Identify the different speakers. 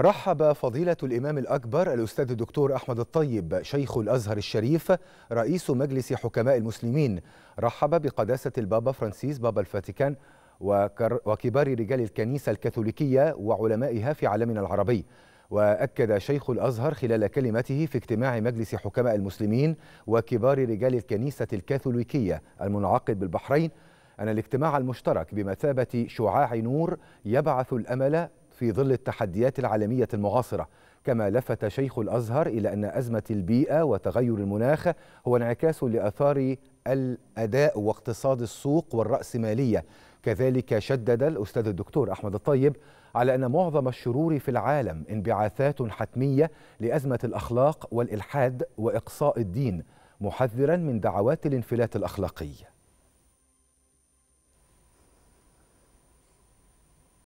Speaker 1: رحب فضيلة الإمام الأكبر الأستاذ الدكتور أحمد الطيب شيخ الأزهر الشريف رئيس مجلس حكماء المسلمين رحب بقداسة البابا فرانسيس بابا الفاتيكان وكبار رجال الكنيسة الكاثوليكية وعلمائها في عالمنا العربي وأكد شيخ الأزهر خلال كلمته في اجتماع مجلس حكماء المسلمين وكبار رجال الكنيسة الكاثوليكية المنعقد بالبحرين أن الاجتماع المشترك بمثابة شعاع نور يبعث الأمل في ظل التحديات العالمية المعاصرة كما لفت شيخ الأزهر إلى أن أزمة البيئة وتغير المناخ هو انعكاس لآثار الأداء واقتصاد السوق والرأسمالية كذلك شدد الأستاذ الدكتور أحمد الطيب على أن معظم الشرور في العالم انبعاثات حتمية لأزمة الأخلاق والإلحاد وإقصاء الدين محذرا من دعوات الانفلات الأخلاقي